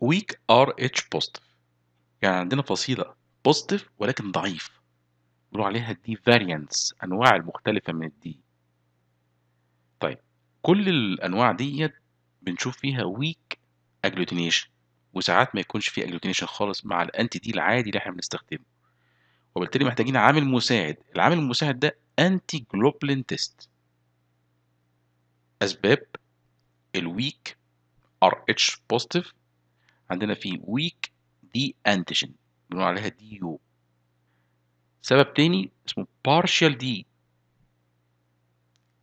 weak RH positive يعني عندنا فصيلة positive ولكن ضعيف بيقولوا عليها دي variants أنواع المختلفة من الدي طيب كل الأنواع ديت بنشوف فيها weak agglutination وساعات ما يكونش فيه agglutination خالص مع الأنتي دي العادي اللي احنا بنستخدمه وبالتالي محتاجين عامل مساعد العامل المساعد ده أنتي جلوبلين تيست أسباب الويك ار اتش بوزيتيف عندنا في ويك دي انتيجين بنقول عليها دي يو سبب تاني اسمه partial دي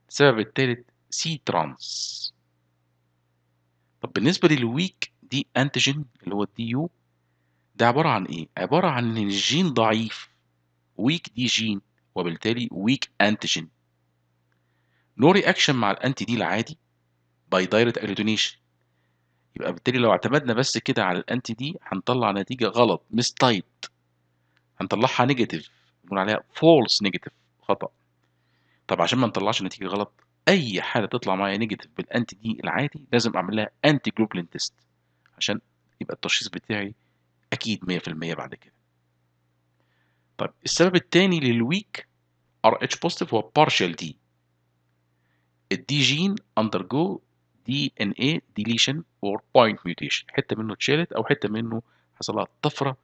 السبب التالت سي ترانس طب بالنسبة للويك دي انتيجين اللي هو الدي يو ده عبارة عن ايه؟ عبارة عن ان الجين ضعيف ويك دي جين وبالتالي ويك انتيجين نو رياكشن مع الانتي دي العادي باي دايركت اليتونيشن يبقى بالتالي لو اعتمدنا بس كده على الانتي دي هنطلع نتيجه غلط مستايت هنطلعها نيجاتيف بنقول عليها فولس نيجاتيف خطا طب عشان ما نطلعش نتيجه غلط اي حاله تطلع معايا نيجاتيف بالانتي دي العادي لازم اعمل لها انتي جلوبلين تيست عشان يبقى التشخيص بتاعي اكيد 100% بعد كده طب السبب الثاني للويك ار اتش بوزيتيف هو بارشال دي الدي جين اندرجو دي ان اي ديليشن اور بوينت ميوتيشن حته منه اتشالت او حته منه حصل لها طفره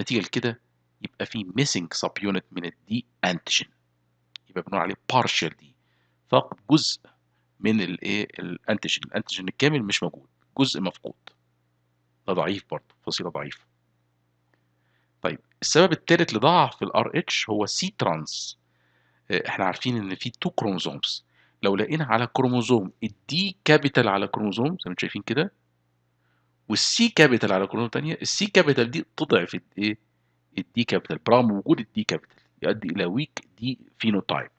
نتيجه لكده يبقى في ميسنج سب يونت من الدي انتيجين يبقى بنقول عليه بارشال دي فقط جزء من الايه الانتيجين الانتيجين الكامل مش موجود جزء مفقود ده ضعيف برضه فصيله ضعيفه طيب السبب الثالث لضعف الار اتش هو سي ترانس آه، احنا عارفين ان في تو كروموزومز لو لقينا على كروموزوم الدي كابيتال على كروموزوم زي ما انتم شايفين كده والسي كابيتال على كروموزوم ثانيه السي كابيتال دي تضعف الايه الدي كابيتال برغم وجود الدي كابيتال يؤدي الى ويك دي فينوتايب